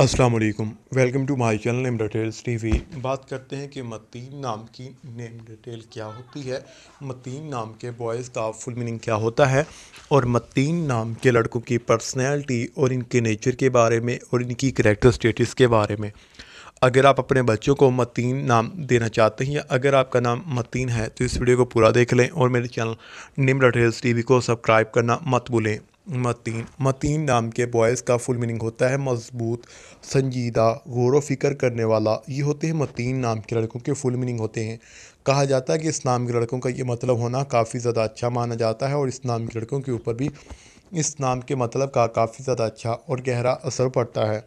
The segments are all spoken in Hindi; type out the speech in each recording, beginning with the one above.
अस्सलाम वालेकुम welcome to my channel name details TV बात करते हैं कि मतीन नाम की नेम डिटेल क्या होती है मतीन नाम के बॉयज़ का फुल मीनिंग क्या होता है और मतीन नाम के लड़कों की पर्सनैलिटी और इनके नेचर के बारे में और इनकी करेक्टर स्टेटस के बारे में अगर आप अपने बच्चों को मतीन नाम देना चाहते हैं या अगर आपका नाम मतीन है तो इस वीडियो को पूरा देख लें और मेरे चैनल नेम डिटेल्स टी को सब्सक्राइब करना मत भूलें मतीन मतीन नाम के बॉयज़ का फुल मीनिंग होता है मजबूत संजीदा गौर फिक्र करने वाला ये होते हैं मतीन नाम के लड़कों के फुल मीनिंग होते हैं कहा जाता है कि इस नाम के लड़कों का ये मतलब होना काफ़ी ज़्यादा अच्छा माना जाता है और इस नाम के लड़कों के ऊपर भी इस नाम के मतलब का काफ़ी ज़्यादा अच्छा और गहरा असर पड़ता है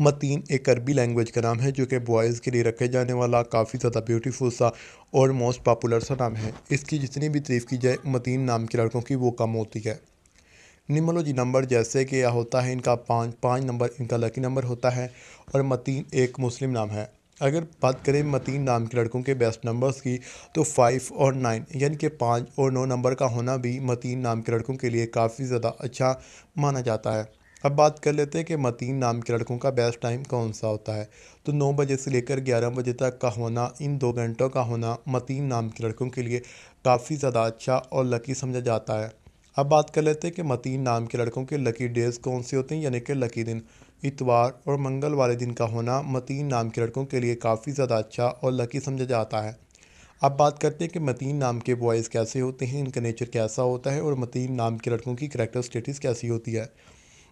मतीन एक अरबी लैंग्वेज का नाम है जो कि बॉयज़ के लिए रखे जाने वाला काफ़ी ज़्यादा ब्यूटीफुल सा और मोस्ट पॉपुलर सा नाम है इसकी जितनी भी तारीफ़ की जाए मतीन नाम के लड़कों की वो कम होती है निमोलॉजी नंबर जैसे कि यह होता है इनका पाँच पाँच नंबर इनका लकी नंबर होता है और मतीन एक मुस्लिम नाम है अगर बात करें मतीन नाम के लड़कों के बेस्ट नंबर्स की तो फाइव और नाइन यानी कि पाँच और नौ नंबर का होना भी मतीन नाम के लड़कों के लिए काफ़ी ज़्यादा अच्छा माना जाता है अब बात कर लेते हैं कि मतीन नाम के लड़कों का बेस्ट टाइम कौन सा होता है तो नौ बजे से लेकर ग्यारह बजे तक का होना इन दो घंटों का होना मतीन नाम के लड़कों के लिए काफ़ी ज़्यादा अच्छा और लकी समझा जाता है अब बात कर लेते हैं कि मतीन नाम के लड़कों के लकी डेज कौन से होते हैं यानी कि लकी दिन इतवार और मंगल वाले दिन का होना मतीन नाम के लड़कों के लिए काफ़ी ज़्यादा अच्छा और लकी समझा जाता है अब बात करते हैं कि मतीन नाम के बॉयज़ कैसे होते हैं इनका नेचर कैसा होता है और मतीन नाम के लड़कों की करेक्टर स्टेटस कैसी होती है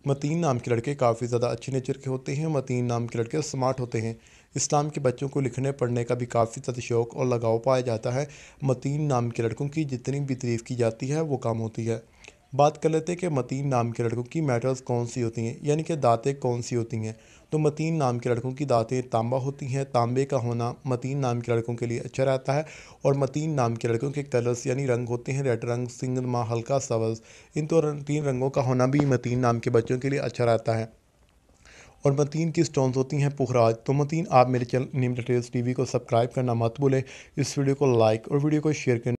मतीन नाम के लड़के काफ़ी ज़्यादा अच्छे नेचर के होते हैं मतीन नाम के लड़के स्मार्ट होते हैं इस्लाम के बच्चों को लिखने पढ़ने का भी काफ़ी ज़्यादा शौक़ और लगाव पाया जाता है मतीन नाम के लड़कों की जितनी भी तारीफ़ की जाती है वो कम होती है बात कर लेते हैं कि मतीन नाम के लड़कों की मेटल्स कौन सी होती हैं यानी कि दातें कौन सी होती हैं तो मतीन नाम के लड़कों की दातें तांबा होती हैं तांबे का होना मतीन नाम के लड़कों के लिए अच्छा रहता है और मतीन नाम के लड़कों के कलर्स यानी रंग होते हैं रेड रंग सिंगमा हल्का सवज इन तो तीन रंगों का होना भी मतीन नाम के बच्चों के लिए अच्छा रहता है और मतीन की स्टोन्स होती हैं पुखराज तो मतीन आप मेरे चैनल नीम टी को सब्सक्राइब करना मत भूलें इस वीडियो को लाइक और वीडियो को शेयर